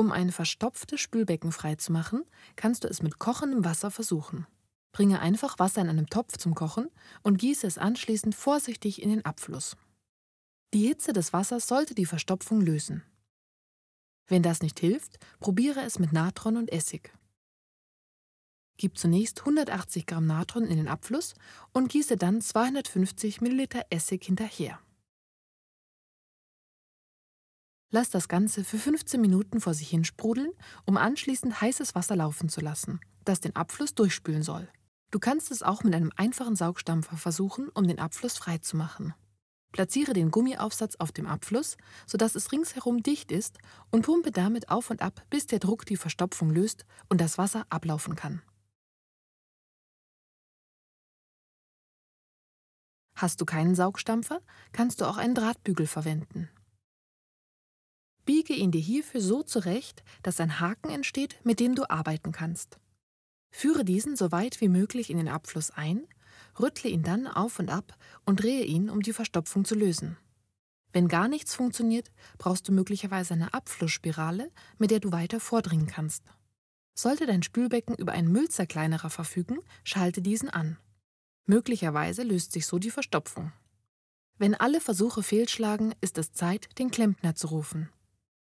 Um ein verstopftes Spülbecken freizumachen, kannst du es mit kochendem Wasser versuchen. Bringe einfach Wasser in einem Topf zum Kochen und gieße es anschließend vorsichtig in den Abfluss. Die Hitze des Wassers sollte die Verstopfung lösen. Wenn das nicht hilft, probiere es mit Natron und Essig. Gib zunächst 180 Gramm Natron in den Abfluss und gieße dann 250 Milliliter Essig hinterher. Lass das Ganze für 15 Minuten vor sich hin sprudeln, um anschließend heißes Wasser laufen zu lassen, das den Abfluss durchspülen soll. Du kannst es auch mit einem einfachen Saugstampfer versuchen, um den Abfluss freizumachen. Platziere den Gummiaufsatz auf dem Abfluss, sodass es ringsherum dicht ist und pumpe damit auf und ab, bis der Druck die Verstopfung löst und das Wasser ablaufen kann. Hast du keinen Saugstampfer, kannst du auch einen Drahtbügel verwenden. Biege ihn dir hierfür so zurecht, dass ein Haken entsteht, mit dem du arbeiten kannst. Führe diesen so weit wie möglich in den Abfluss ein, rüttle ihn dann auf und ab und drehe ihn, um die Verstopfung zu lösen. Wenn gar nichts funktioniert, brauchst du möglicherweise eine Abflussspirale, mit der du weiter vordringen kannst. Sollte dein Spülbecken über einen Müllzerkleinerer verfügen, schalte diesen an. Möglicherweise löst sich so die Verstopfung. Wenn alle Versuche fehlschlagen, ist es Zeit, den Klempner zu rufen.